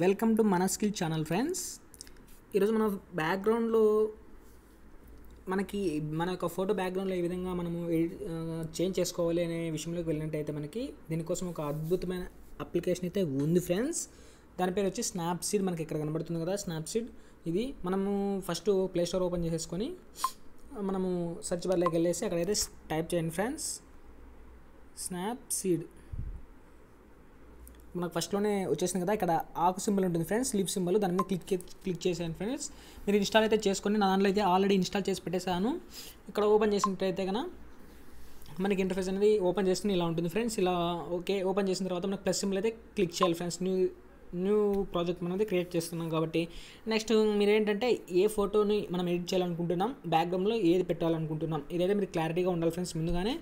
welcome to మన skill channel friends ఈరోజు మన బ్యాక్గ్రౌండ్లో మనకి మన యొక్క ఫోటో బ్యాక్గ్రౌండ్లో ఏ విధంగా మనము చేంజ్ చేసుకోవాలి అనే విషయంలోకి వెళ్ళినట్టయితే మనకి దీనికోసం ఒక అద్భుతమైన అప్లికేషన్ అయితే ఉంది ఫ్రెండ్స్ దాని పేరు వచ్చి స్నాప్సీడ్ మనకి ఇక్కడ కనబడుతుంది కదా స్నాప్సీడ్ ఇది మనము ఫస్ట్ ప్లే స్టోర్ ఓపెన్ చేసేసుకొని మనము సర్చ్ బార్లోకి వెళ్ళేసి అక్కడైతే టైప్ చేయండి ఫ్రెండ్స్ స్నాప్సీడ్ మనకు ఫస్ట్లోనే వచ్చేసింది కదా ఇక్కడ ఆకు సింబల్ ఉంటుంది ఫ్రెండ్స్ లీవ్ సింబల్ దాని మీద క్లిక్ క్లిక్ చేసాను ఫ్రెండ్స్ మీరు ఇన్స్టాల్ అయితే చేసుకొని నా దాంట్లో అయితే ఆల్రెడీ ఇన్స్టాల్ చేసి పెట్టేశాను ఇక్కడ ఓపెన్ చేసినట్టయితే కన్నా మనకి ఇంటర్ఫేస్ అనేది ఓపెన్ చేస్తుంది ఇలా ఉంటుంది ఫ్రెండ్స్ ఇలా ఓకే ఓపెన్ చేసిన తర్వాత మనకు ప్లస్ సింబల్ అయితే క్లిక్ చేయాలి ఫ్రెండ్స్ న్యూ న్యూ ప్రాజెక్ట్ మనది క్రియేట్ చేస్తున్నాం కాబట్టి నెక్స్ట్ మీరు ఏంటంటే ఏ ఫోటోని మనం ఎడిట్ చేయాలనుకుంటున్నాం బ్యాక్గ్రౌండ్లో ఏది పెట్టాలనుకుంటున్నాం ఇదైతే మీరు క్లారిటీగా ఉండాలి ఫ్రెండ్స్ ముందుగానే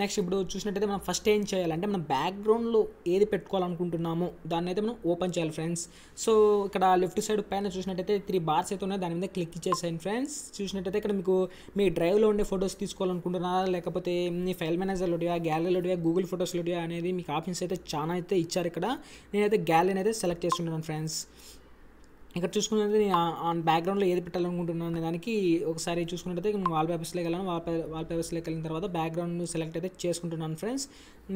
నెక్స్ట్ ఇప్పుడు చూసినట్టయితే మనం ఫస్ట్ ఏం చేయాలంటే మనం బ్యాక్గ్రౌండ్లో ఏది పెట్టుకోవాలనుకుంటున్నామో దాన్ని అయితే మనం ఓపెన్ చేయాలి ఫ్రెండ్స్ సో ఇక్కడ లెఫ్ట్ సైడ్ పైన చూసినట్టయితే త్రీ బార్స్ అయితే ఉన్నాయి దాని మీద క్లిక్ ఇచ్చేసాను ఫ్రెండ్స్ చూసినట్టయితే ఇక్కడ మీకు మీ డ్రైవ్లో ఉండే ఫొటోస్ తీసుకోవాలనుకుంటున్నారా లేకపోతే మీ ఫైల్ మేనేజర్లోటివా గ్యాలరీలోటివా గూగుల్ ఫొటోస్లోటివా అనేది మీకు ఆప్షన్స్ అయితే చాలా అయితే ఇచ్చారు ఇక్కడ నేనైతే గ్యాలరీ అయితే సెలెక్ట్ సెలెక్ట్ చేస్తున్నాను ఫ్రెండ్స్ ఇక్కడ చూసుకున్నట్లయితే నేను ఆన్ బ్యాక్గ్రౌండ్లో ఏది పెట్టాలనుకుంటున్నాను అనే దానికి ఒకసారి చూసుకున్నట్లయితే వాల్ పేపర్స్లోకి వెళ్ళాను వాల్ వాల్ పేపర్స్లోకి వెళ్ళిన తర్వాత బ్యాక్గ్రౌండ్ సెలెక్ట్ అయితే చేసుకుంటున్నాను ఫ్రెండ్స్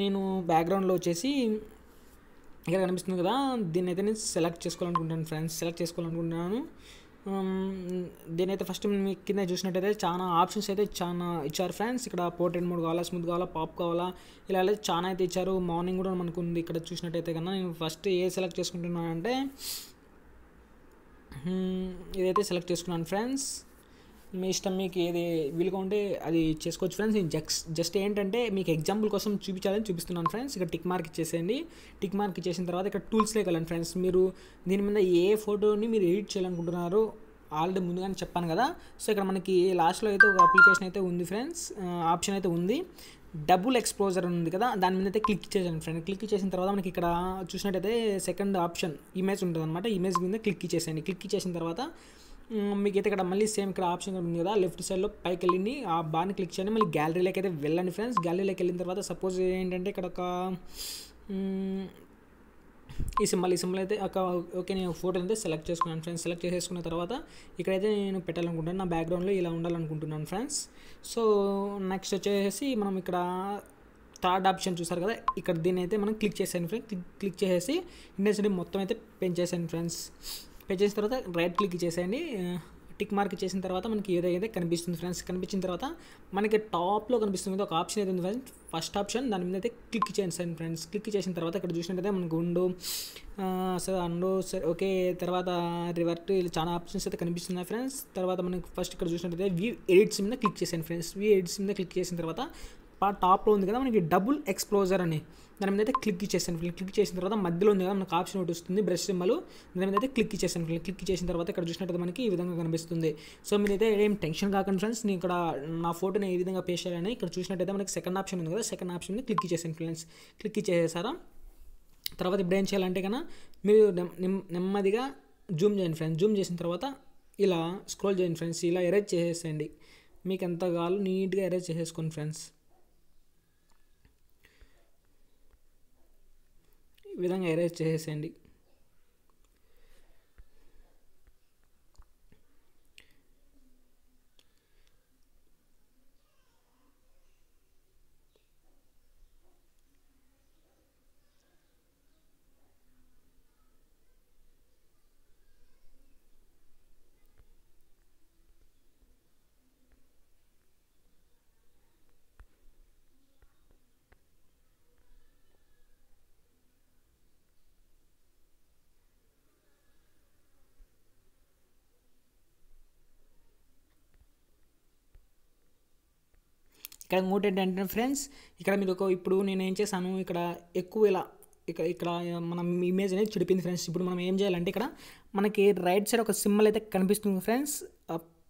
నేను బ్యాక్గ్రౌండ్లో వచ్చేసి ఇక్కడ కనిపిస్తుంది కదా దీన్ని అయితే నేను సెలెక్ట్ చేసుకోవాలనుకుంటున్నాను ఫ్రెండ్స్ సెలెక్ట్ చేసుకోవాలనుకుంటున్నాను Um, దీనైతే ఫస్ట్ మీ కింద చూసినట్టయితే చాలా ఆప్షన్స్ అయితే చాలా ఇచ్చారు ఫ్రెండ్స్ ఇక్కడ పోర్ట్రేట్ మోడ్ కావాలా స్మూత్ కావాలా పాప్ కావాలా ఇలా అయితే చాలా అయితే ఇచ్చారు మార్నింగ్ కూడా మనకు ఉంది ఇక్కడ చూసినట్టయితే కన్నా నేను ఫస్ట్ ఏ సెలెక్ట్ చేసుకుంటున్నానంటే ఇదైతే సెలెక్ట్ చేసుకున్నాను ఫ్రెండ్స్ మీ ఇష్టం మీకు ఏది వీలుగా ఉంటే అది చేసుకోవచ్చు ఫ్రెండ్స్ నేను జస్ట్ జస్ట్ ఏంటంటే మీకు ఎగ్జాంపుల్ కోసం చూపించాలని చూపిస్తున్నాను ఫ్రెండ్స్ ఇక్కడ టిక్ మార్క్ ఇచ్చేసేయండి టిక్ మార్క్ ఇచ్చేసిన తర్వాత ఇక్కడ టూల్స్ వెళ్ళండి ఫ్రెండ్స్ మీరు దీని మీద ఏ ఫోటోని మీరు ఎడిట్ చేయాలనుకుంటున్నారు ఆల్రెడీ ముందుగానే చెప్పాను కదా సో ఇక్కడ మనకి లాస్ట్లో అయితే ఒక అప్లికేషన్ అయితే ఉంది ఫ్రెండ్స్ ఆప్షన్ అయితే ఉంది డబుల్ ఎక్స్పోజర్ ఉంది కదా దాని మీద అయితే క్లిక్ చేసాను ఫ్రెండ్ క్లిక్ చేసిన తర్వాత మనకి ఇక్కడ చూసినట్టయితే సెకండ్ ఆప్షన్ ఇమేజ్ ఉంటుంది అనమాట ఇమేజ్ మీద క్లిక్ చేసేయండి క్లిక్ చేసిన తర్వాత మీకైతే ఇక్కడ మళ్ళీ సేమ్ ఇక్కడ ఆప్షన్ ఉంది కదా లెఫ్ట్ సైడ్లో పైకి వెళ్ళింది ఆ బాన్ని క్లిక్ చేయండి మళ్ళీ గ్యాలరీలోకి అయితే వెళ్ళండి ఫ్రెండ్స్ గ్యాలరీలోకి వెళ్ళిన తర్వాత సపోజ్ ఏంటంటే ఇక్కడ ఒక ఈ సింబల్ ఈ సింబల్ అయితే ఒక ఓకే నేను ఫోటో అయితే సెలెక్ట్ చేసుకున్నాను ఫ్రెండ్స్ సెలెక్ట్ చేసేసుకున్న తర్వాత ఇక్కడైతే నేను పెట్టాలనుకుంటాను నా బ్యాక్గ్రౌండ్లో ఇలా ఉండాలనుకుంటున్నాను ఫ్రెండ్స్ సో నెక్స్ట్ వచ్చేసి మనం ఇక్కడ థర్డ్ ఆప్షన్ చూసారు కదా ఇక్కడ దీన్ని అయితే మనం క్లిక్ చేసాను ఫ్రెండ్స్ క్లిక్ చేసేసి ఇండస్ట్రీ మొత్తం అయితే పెంచేసాను ఫ్రెండ్స్ చేసిన తర్వాత రైట్ క్లిక్ చేసేయండి టిక్ మార్క్ చేసిన తర్వాత మనకి ఏదైతే కనిపిస్తుంది ఫ్రెండ్స్ కనిపించిన తర్వాత మనకి టాప్లో కనిపిస్తుంది ఒక ఆప్షన్ అయితే ఉంది ఫ్రెండ్స్ ఫస్ట్ ఆప్షన్ దాని మీద అయితే క్లిక్ చేయండి ఫ్రెండ్స్ క్లిక్ చేసిన తర్వాత ఇక్కడ చూసినట్టయితే మనకు undo sir and sir okay తర్వాత రివర్ట్ ఇలా చాలా ఆప్షన్స్ అయితే కనిపిస్తున్నాయి ఫ్రెండ్స్ తర్వాత మనకి ఫస్ట్ ఇక్కడ చూసినట్టయితే వ్యూ ఎడిట్స్ మీద క్లిక్ చేసాను ఫ్రెండ్స్ వ్యూ ఎడిట్స్ మీద క్లిక్ చేసిన తర్వాత టాప్లో ఉంది కదా మనకి డబుల్ ఎక్స్ప్లోజర్ అని దాని మీద అయితే క్లిక్ ఇచ్చేసాను ఫ్రెండ్ క్లిక్ చేసిన తర్వాత మధ్యలో ఉంది కదా మనకు ఆప్షన్ ఒకటి వస్తుంది బ్రష్ సింబల్ దాని మీద అయితే క్లిక్ ఇచ్చేసాను ఫ్రెండ్ క్లిక్ చేసిన తర్వాత ఇక్కడ చూసినట్టు మనకి ఈ విధంగా కనిపిస్తుంది సో మీరైతే ఏం టెన్షన్ కాకండి ఫ్రెండ్స్ నేను ఇక్కడ నా ఫోటోని ఏ విధంగా పేస్ట్ చేయాలని ఇక్కడ చూసినట్టయితే మనకి సెకండ్ ఆప్షన్ ఉంది కదా సెకండ్ ఆప్షన్ని క్లిక్ ఇచ్చేసాను ఫ్రెండ్స్ క్లిక్ ఇచ్చేసారా తర్వాత ఇప్పుడు ఏం చేయాలంటే కన్నా మీరు నెమ్మదిగా జూమ్ చేయండి ఫ్రెండ్స్ జూమ్ చేసిన తర్వాత ఇలా స్క్రోల్ చేయండి ఫ్రెండ్స్ ఇలా ఎరేజ్ చేసేసేయండి మీకు ఎంత కావాలో నీట్గా ఎరేజ్ చేసేసుకోండి ఫ్రెండ్స్ విధంగా ఎరేజ్ చేసేసేయండి ఇక్కడ ఇంకోటి ఏంటంటే ఫ్రెండ్స్ ఇక్కడ మీరు ఒక ఇప్పుడు నేను ఏం చేశాను ఇక్కడ ఎక్కువ ఇలా ఇక్కడ ఇక్కడ మనం ఇమేజ్ అనేది చెడిపోయింది ఫ్రెండ్స్ ఇప్పుడు మనం ఏం చేయాలంటే ఇక్కడ మనకి రైట్ సైడ్ ఒక సింబల్ అయితే కనిపిస్తుంది ఫ్రెండ్స్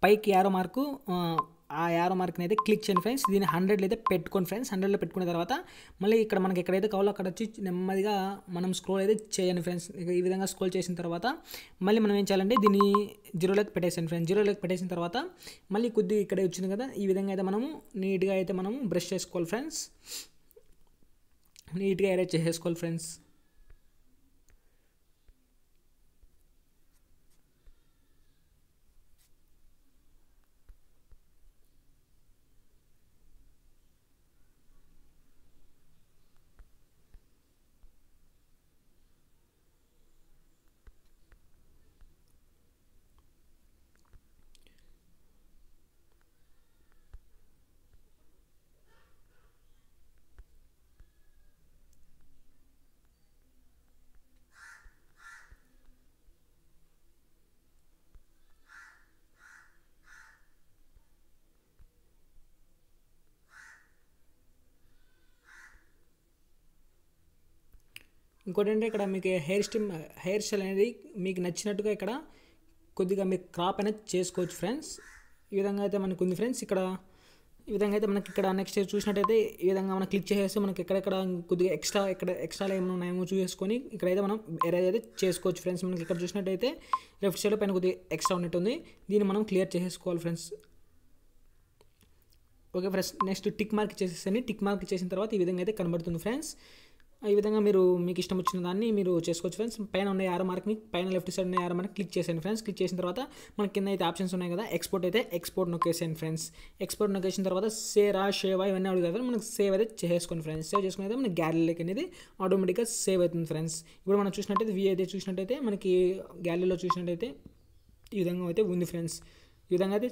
పైకి యారో మార్కు ఆ యారో మార్క్ని అయితే క్లిక్ చేయండి ఫ్రెండ్స్ దీన్ని హండ్రెడ్లో అయితే పెట్టుకోండి ఫ్రెండ్స్ హండ్రెడ్లో పెట్టుకున్న తర్వాత మళ్ళీ ఇక్కడ మనకి ఎక్కడైతే కావాలో అక్కడ వచ్చి నెమ్మదిగా మనం స్క్రోల్ అయితే చేయండి ఫ్రెండ్స్ ఈ విధంగా స్క్రోల్ చేసిన తర్వాత మళ్ళీ మనం ఏం చేయాలంటే దీన్ని జీరోలోకి పెట్టేసాను ఫ్రెండ్స్ జీరోలోకి పెట్టేసిన తర్వాత మళ్ళీ కొద్దిగా ఇక్కడే వచ్చింది కదా ఈ విధంగా అయితే మనము నీట్గా అయితే మనము బ్రష్ చేసుకోవాలి ఫ్రెండ్స్ నీట్గా ఎరేజ్ చేసేసుకోవాలి ఫ్రెండ్స్ ఇంకోటి అంటే ఇక్కడ మీకు హెయిర్ స్టిమ్ హెయిర్ స్టైల్ అనేది మీకు నచ్చినట్టుగా ఇక్కడ కొద్దిగా మీకు క్రాప్ అనేది చేసుకోవచ్చు ఫ్రెండ్స్ ఈ విధంగా అయితే మనకు ఉంది ఫ్రెండ్స్ ఇక్కడ ఈ విధంగా అయితే మనకి ఇక్కడ నెక్స్ట్ చూసినట్టయితే ఈ విధంగా మనం క్లిక్ చేసేస్తే మనకి ఎక్కడెక్కడ కొద్దిగా ఎక్స్ట్రా ఇక్కడ ఎక్స్ట్రాలు ఏమైనా ఉన్నాయేమో చూసుకొని ఇక్కడైతే మనం ఎరేజ్ అయితే చేసుకోవచ్చు ఫ్రెండ్స్ మనకి ఇక్కడ చూసినట్టయితే లెఫ్ట్ సైడ్ పైన కొద్దిగా ఎక్స్ట్రా ఉన్నట్టుంది దీన్ని మనం క్లియర్ చేసేసుకోవాలి friends okay friends next tick mark చేసేసండి టిక్ మార్క్ చేసిన తర్వాత ఈ విధంగా అయితే కనబడుతుంది ఫ్రెండ్స్ ఈ విధంగా మీరు మీకు ఇష్టం వచ్చిన దాన్ని మీరు చేసుకోవచ్చు ఫ్రెండ్స్ పైన ఉన్న ఆరో మార్క్ని పైన లెఫ్ట్ సైడ్ ఉన్న ఆరో మార్క్ క్లిక్ చేసేయండి ఫ్రెండ్స్ క్లిక్ చేసిన తర్వాత మన కింద అయితే ఆప్షన్స్ ఉన్నాయి కదా ఎక్స్పోర్ట్ అయితే ఎక్స్పోర్ట్ నొక్కేసేయండి ఫ్రెండ్స్ ఎక్స్పోర్ట్ నొక్కేసిన తర్వాత సేరా షేవా ఇవన్నీ అడుగుతారు మనకు సేవ్ అయితే చేసుకోండి ఫ్రెండ్స్ సేవ్ చేసుకుని అయితే మన గ్యాలరీలోకి అనేది ఆటోమేటిక్గా సేవ్ అవుతుంది ఫ్రెండ్స్ ఇప్పుడు మనం చూసినట్టయితే వి అయితే చూసినట్టయితే మనకి గ్యాలరీలో చూసినట్టయితే ఈ విధంగా అయితే ఉంది ఫ్రెండ్స్ ఈ విధంగా అయితే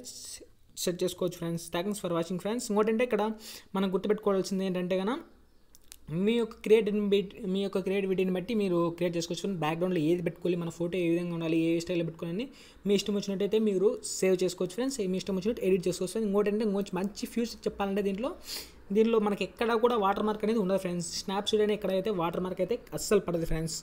సెట్ చేసుకోవచ్చు friends thanks for watching friends ఇంకోటంటే ఇక్కడ మనం గుర్తుపెట్టుకోవాల్సింది ఏంటంటే కనుక మీ యొక్క క్రియేటివిటీని బట్టి మీ యొక్క క్రియేటివిటీని బట్టి మీరు క్రియేట్ చేసుకోవచ్చు బ్యాక్గ్రౌండ్లో ఏది పెట్టుకోవాలి మన ఫోటో ఏ విధంగా ఉండాలి ఏ స్టైల్లో పెట్టుకోవాలని మీ ఇష్టం వచ్చినట్టయితే మీరు సేవ్ చేసుకోవచ్చు ఫ్రెండ్స్ మీ ఇష్టం వచ్చినట్టు ఎడిట్ చేసుకోవచ్చు ఇంకోటంటే ఇంకొంచెం మంచి ఫ్యూచర్ చెప్పాలంటే దీంట్లో దీనిలో మనకి ఎక్కడ కూడా వాటర్ మార్క్ అనేది ఉండదు ఫ్రెండ్స్ స్నాప్సీడ్ అనేది ఎక్కడైతే వాటర్ మార్క్ అయితే అస్సలు పడదు ఫ్రెండ్స్